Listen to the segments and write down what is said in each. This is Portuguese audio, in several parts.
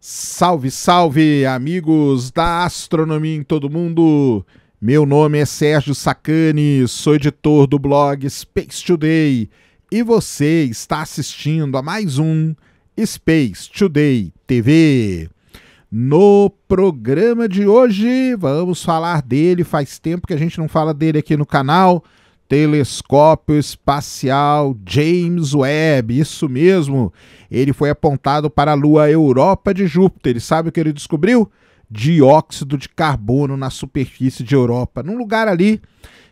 Salve, salve, amigos da astronomia em todo mundo! Meu nome é Sérgio Sacani, sou editor do blog Space Today e você está assistindo a mais um Space Today TV. No programa de hoje, vamos falar dele. Faz tempo que a gente não fala dele aqui no canal telescópio espacial James Webb. Isso mesmo. Ele foi apontado para a lua Europa de Júpiter. E sabe o que ele descobriu? Dióxido de carbono na superfície de Europa, num lugar ali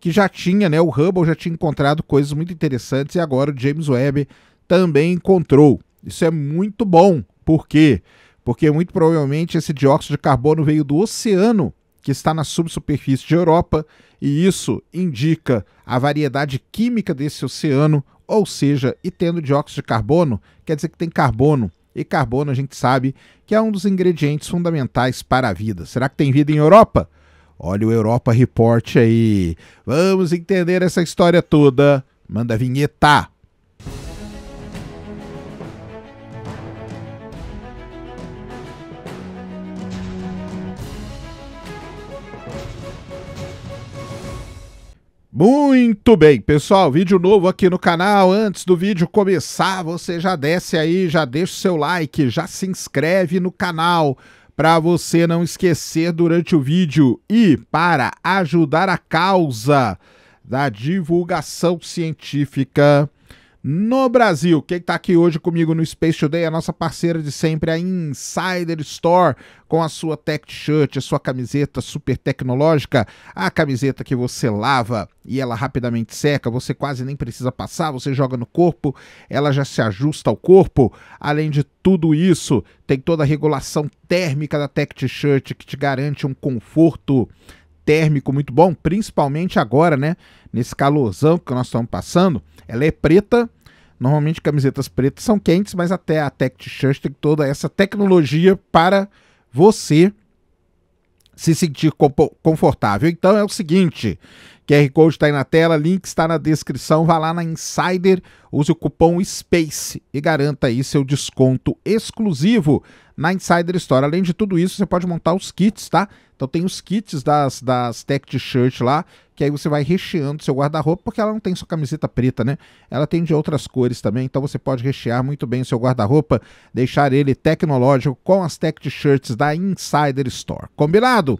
que já tinha, né, o Hubble já tinha encontrado coisas muito interessantes e agora o James Webb também encontrou. Isso é muito bom. Por quê? Porque muito provavelmente esse dióxido de carbono veio do oceano que está na subsuperfície de Europa, e isso indica a variedade química desse oceano, ou seja, e tendo dióxido de carbono, quer dizer que tem carbono. E carbono a gente sabe que é um dos ingredientes fundamentais para a vida. Será que tem vida em Europa? Olha o Europa Report aí. Vamos entender essa história toda. Manda vinheta. Muito bem, pessoal, vídeo novo aqui no canal. Antes do vídeo começar, você já desce aí, já deixa o seu like, já se inscreve no canal para você não esquecer durante o vídeo e para ajudar a causa da divulgação científica no Brasil. Quem está aqui hoje comigo no Space Today é a nossa parceira de sempre, a Insider Store, com a sua tech shirt, a sua camiseta super tecnológica, a camiseta que você lava e ela rapidamente seca, você quase nem precisa passar, você joga no corpo, ela já se ajusta ao corpo. Além de tudo isso, tem toda a regulação térmica da tech shirt que te garante um conforto térmico muito bom, principalmente agora, né? Nesse calorzão que nós estamos passando. Ela é preta Normalmente camisetas pretas são quentes, mas até a Tech T-shirt tem toda essa tecnologia para você se sentir confortável. Então é o seguinte, QR Code está aí na tela, link está na descrição, vá lá na Insider, use o cupom SPACE e garanta aí seu desconto exclusivo na Insider Store. Além de tudo isso, você pode montar os kits, tá? Então tem os kits das, das Tech T-Shirt lá, que aí você vai recheando seu guarda-roupa, porque ela não tem só camiseta preta, né? Ela tem de outras cores também, então você pode rechear muito bem o seu guarda-roupa, deixar ele tecnológico com as tech t-shirts da Insider Store. Combinado?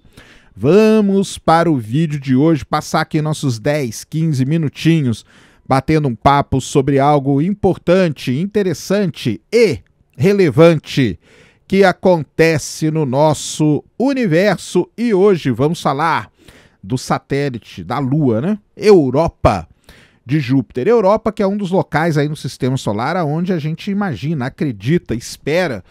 Vamos para o vídeo de hoje, passar aqui nossos 10, 15 minutinhos batendo um papo sobre algo importante, interessante e relevante que acontece no nosso universo e hoje vamos falar do satélite da Lua, né? Europa de Júpiter. Europa, que é um dos locais aí no sistema solar onde a gente imagina, acredita, espera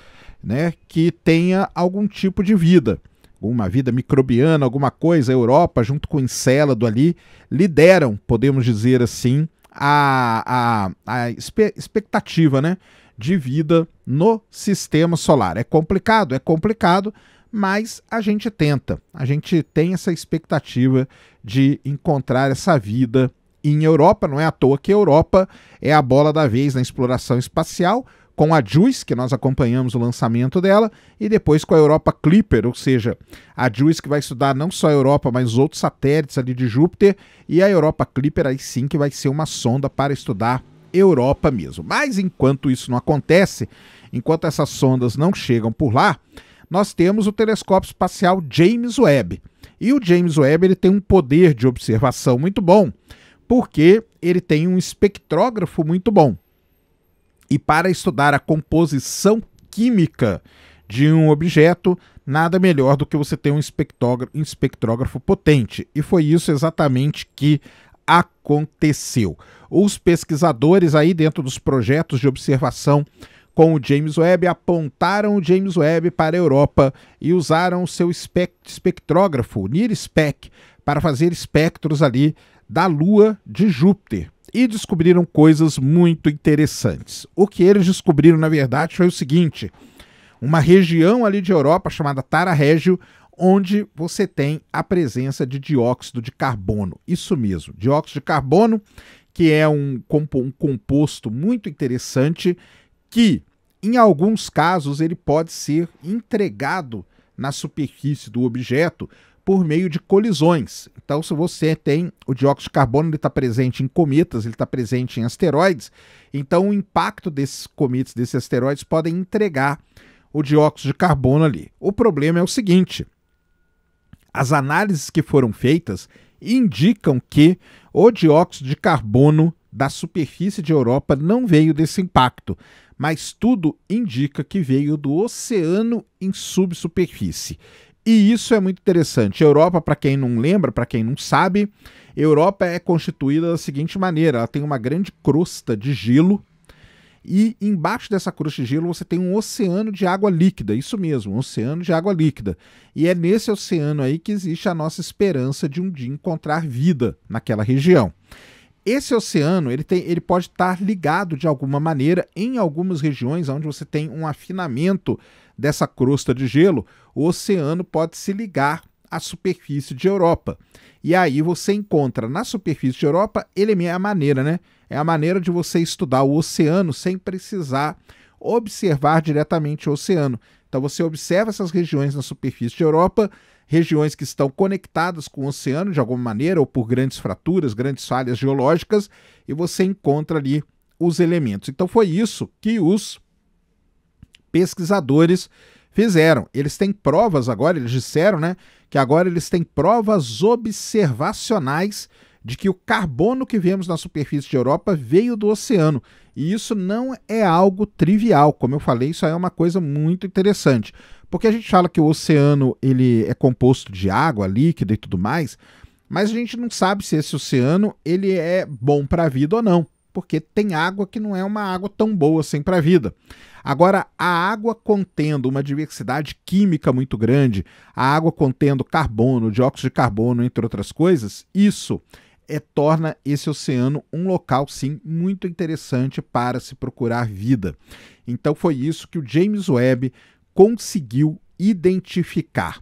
né, que tenha algum tipo de vida. Uma vida microbiana, alguma coisa. Europa, junto com Encélado ali, lideram, podemos dizer assim, a, a, a expectativa né, de vida no sistema solar. É complicado, é complicado, mas a gente tenta, a gente tem essa expectativa de encontrar essa vida em Europa. Não é à toa que a Europa é a bola da vez na exploração espacial, com a JUICE, que nós acompanhamos o lançamento dela, e depois com a Europa Clipper, ou seja, a JUICE que vai estudar não só a Europa, mas outros satélites ali de Júpiter, e a Europa Clipper aí sim que vai ser uma sonda para estudar Europa mesmo. Mas enquanto isso não acontece, enquanto essas sondas não chegam por lá, nós temos o telescópio espacial James Webb. E o James Webb ele tem um poder de observação muito bom, porque ele tem um espectrógrafo muito bom. E para estudar a composição química de um objeto, nada melhor do que você ter um espectrógrafo, potente. E foi isso exatamente que aconteceu. Os pesquisadores aí dentro dos projetos de observação com o James Webb apontaram o James Webb para a Europa e usaram o seu espectrógrafo NIRSPEC para fazer espectros ali da Lua de Júpiter e descobriram coisas muito interessantes. O que eles descobriram, na verdade, foi o seguinte: uma região ali de Europa chamada Tara Regio, onde você tem a presença de dióxido de carbono. Isso mesmo, dióxido de carbono, que é um, compo um composto muito interessante que, em alguns casos, ele pode ser entregado na superfície do objeto por meio de colisões. Então, se você tem o dióxido de carbono, ele está presente em cometas, ele está presente em asteroides. Então, o impacto desses cometas, desses asteroides, podem entregar o dióxido de carbono ali. O problema é o seguinte: as análises que foram feitas indicam que o dióxido de carbono da superfície de Europa não veio desse impacto, mas tudo indica que veio do oceano em subsuperfície. E isso é muito interessante. Europa, para quem não lembra, para quem não sabe, Europa é constituída da seguinte maneira: ela tem uma grande crosta de gelo e embaixo dessa crosta de gelo você tem um oceano de água líquida, isso mesmo, um oceano de água líquida. E é nesse oceano aí que existe a nossa esperança de um dia encontrar vida naquela região. Esse oceano ele, tem, ele pode estar ligado de alguma maneira em algumas regiões onde você tem um afinamento dessa crosta de gelo. O oceano pode se ligar à superfície de Europa. E aí você encontra na superfície de Europa, ele é a maneira, né? É a maneira de você estudar o oceano sem precisar observar diretamente o oceano. Então você observa essas regiões na superfície da Europa, regiões que estão conectadas com o oceano de alguma maneira, ou por grandes fraturas, grandes falhas geológicas, e você encontra ali os elementos. Então foi isso que os pesquisadores fizeram. Eles têm provas agora, eles disseram, né, que agora eles têm provas observacionais de que o carbono que vemos na superfície da Europa veio do oceano. E isso não é algo trivial, como eu falei, isso é uma coisa muito interessante. Porque a gente fala que o oceano ele é composto de água líquida e tudo mais, mas a gente não sabe se esse oceano ele é bom para a vida ou não, porque tem água que não é uma água tão boa assim para a vida. Agora, a água contendo uma diversidade química muito grande, a água contendo carbono, dióxido de carbono, entre outras coisas, isso é, torna esse oceano um local, sim, muito interessante para se procurar vida. Então foi isso que o James Webb conseguiu identificar.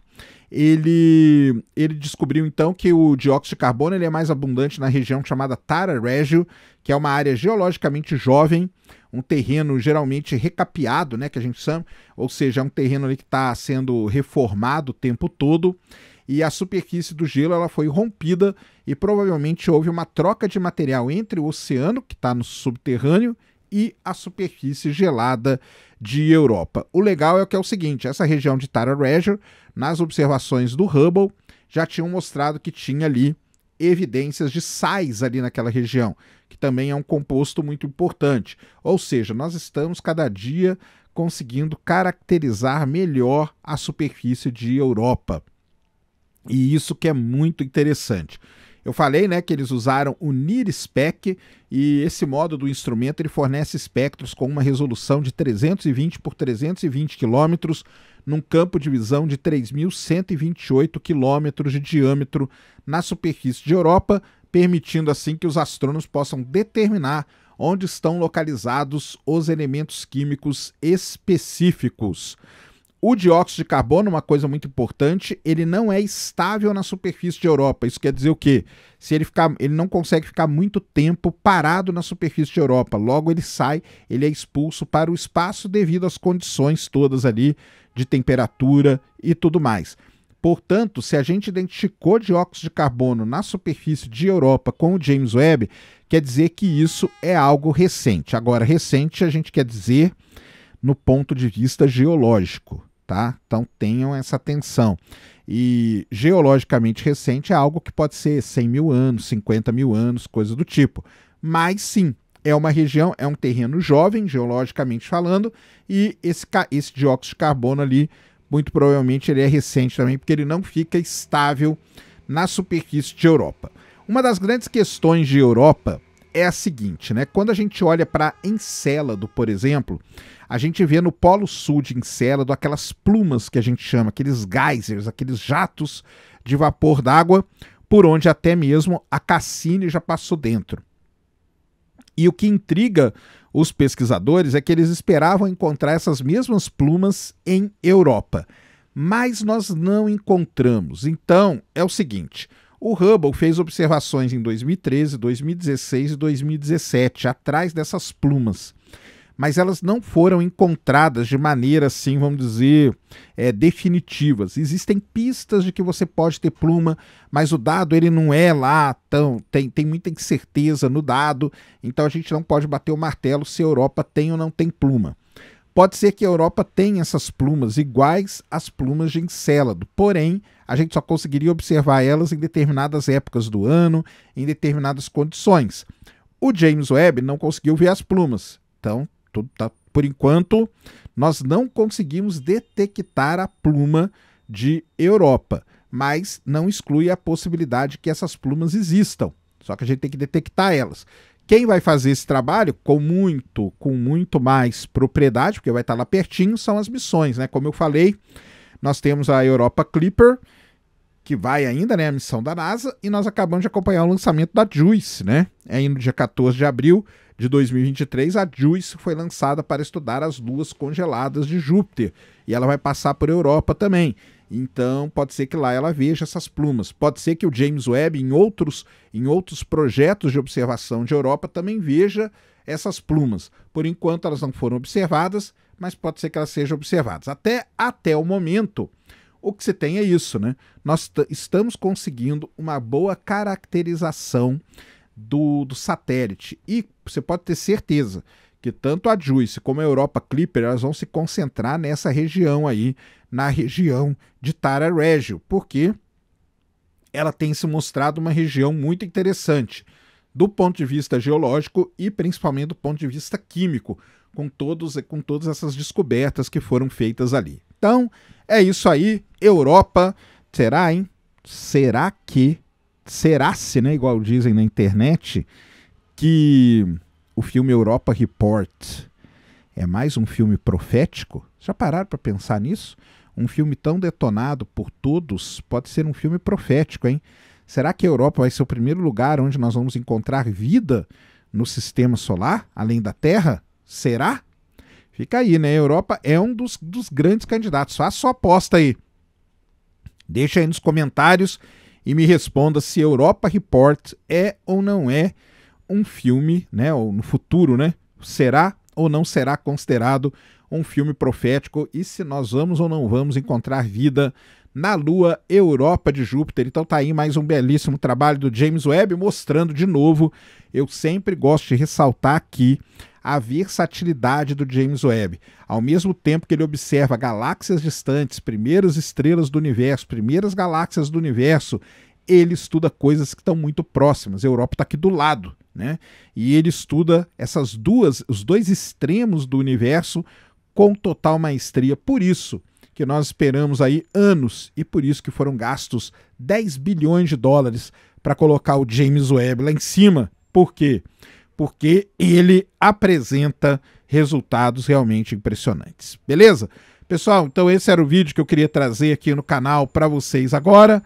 Ele, ele descobriu então que o dióxido de carbono ele é mais abundante na região chamada Tara Regio, que é uma área geologicamente jovem, um terreno geralmente recapeado, né, que a gente chama, ou seja, é um terreno ali que está sendo reformado o tempo todo e a superfície do gelo ela foi rompida e provavelmente houve uma troca de material entre o oceano, que está no subterrâneo, e a superfície gelada de Europa. O legal é que é o seguinte, essa região de Tara Regia, nas observações do Hubble, já tinham mostrado que tinha ali evidências de sais ali naquela região, que também é um composto muito importante. Ou seja, nós estamos cada dia conseguindo caracterizar melhor a superfície de Europa. E isso que é muito interessante. Eu falei né, que eles usaram o NIR-SPEC e esse modo do instrumento ele fornece espectros com uma resolução de 320 por 320 quilômetros num campo de visão de 3.128 quilômetros de diâmetro na superfície de Europa, permitindo assim que os astrônomos possam determinar onde estão localizados os elementos químicos específicos. O dióxido de carbono, é uma coisa muito importante, ele não é estável na superfície de Europa. Isso quer dizer o quê? Se ele ficar, ele não consegue ficar muito tempo parado na superfície de Europa. Logo ele sai, ele é expulso para o espaço devido às condições todas ali de temperatura e tudo mais. Portanto, se a gente identificou dióxido de carbono na superfície de Europa com o James Webb, quer dizer que isso é algo recente. Agora, recente a gente quer dizer no ponto de vista geológico, tá? Então tenham essa atenção. E geologicamente recente é algo que pode ser 100 mil anos, 50 mil anos, coisa do tipo. Mas sim, é uma região, é um terreno jovem, geologicamente falando, e esse, esse dióxido de carbono ali, muito provavelmente, ele é recente também, porque ele não fica estável na superfície de Europa. Uma das grandes questões de Europa é a seguinte, né? Quando a gente olha para Encélado, por exemplo, a gente vê no polo sul de Encélado aquelas plumas que a gente chama, aqueles geysers, aqueles jatos de vapor d'água, por onde até mesmo a Cassini já passou dentro. E o que intriga os pesquisadores é que eles esperavam encontrar essas mesmas plumas em Europa, mas nós não encontramos. Então, é o seguinte, o Hubble fez observações em 2013, 2016 e 2017, atrás dessas plumas. Mas elas não foram encontradas de maneira, assim, vamos dizer, é, definitivas. Existem pistas de que você pode ter pluma, mas o dado ele não é lá tão. Tem, tem muita incerteza no dado, então a gente não pode bater o martelo se a Europa tem ou não tem pluma. Pode ser que a Europa tenha essas plumas iguais às plumas de encélado, porém, a gente só conseguiria observar elas em determinadas épocas do ano, em determinadas condições. O James Webb não conseguiu ver as plumas, então, tudo tá, por enquanto, nós não conseguimos detectar a pluma de Europa, mas não exclui a possibilidade que essas plumas existam. Só que a gente tem que detectar elas. Quem vai fazer esse trabalho com muito, com muito mais propriedade, porque vai estar lá pertinho, são as missões, né? Como eu falei, nós temos a Europa Clipper, que vai ainda, né, a missão da NASA, e nós acabamos de acompanhar o lançamento da JUICE, né? É no dia 14 de abril de 2023, a JUICE foi lançada para estudar as luas congeladas de Júpiter, e ela vai passar por Europa também. Então, pode ser que lá ela veja essas plumas. Pode ser que o James Webb, em outros, em outros projetos de observação de Europa, também veja essas plumas. Por enquanto, elas não foram observadas, mas pode ser que elas sejam observadas. Até, até o momento, o que se tem é isso, né? Nós estamos conseguindo uma boa caracterização do, do satélite. E você pode ter certeza que tanto a JUICE como a Europa Clipper elas vão se concentrar nessa região aí na região de Tara Regio, porque ela tem se mostrado uma região muito interessante do ponto de vista geológico e principalmente do ponto de vista químico, com, todos, com todas essas descobertas que foram feitas ali. Então, é isso aí, Europa. Será, hein? Será que. Será-se, né? Igual dizem na internet, que o filme Europa Report é mais um filme profético? Já pararam para pensar nisso? Um filme tão detonado por todos pode ser um filme profético, hein? Será que a Europa vai ser o primeiro lugar onde nós vamos encontrar vida no sistema solar, além da Terra? Será? Fica aí, né? A Europa é um dos, dos grandes candidatos. Faça sua aposta aí. Deixa aí nos comentários e me responda se Europa Report é ou não é um filme, né? Ou no futuro, né? Será ou não será considerado um filme profético e se nós vamos ou não vamos encontrar vida na Lua Europa de Júpiter. Então tá aí mais um belíssimo trabalho do James Webb mostrando de novo. Eu sempre gosto de ressaltar aqui a versatilidade do James Webb. Ao mesmo tempo que ele observa galáxias distantes, primeiras estrelas do universo, primeiras galáxias do universo, ele estuda coisas que estão muito próximas. A Europa está aqui do lado. Né? E ele estuda essas duas, os dois extremos do universo com total maestria. Por isso que nós esperamos aí anos e por isso que foram gastos 10 bilhões de dólares para colocar o James Webb lá em cima. Por quê? Porque ele apresenta resultados realmente impressionantes. Beleza? Pessoal, então esse era o vídeo que eu queria trazer aqui no canal para vocês agora.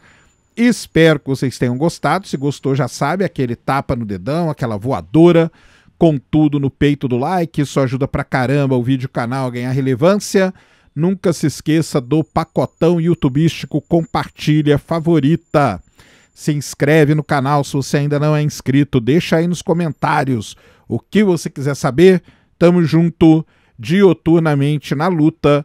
Espero que vocês tenham gostado. Se gostou, já sabe, aquele tapa no dedão, aquela voadora com tudo no peito do like. Isso ajuda pra caramba o vídeo canal a ganhar relevância. Nunca se esqueça do pacotão youtubístico compartilha, favorita. Se inscreve no canal se você ainda não é inscrito. Deixa aí nos comentários o que você quiser saber. Tamo junto, dioturnamente na luta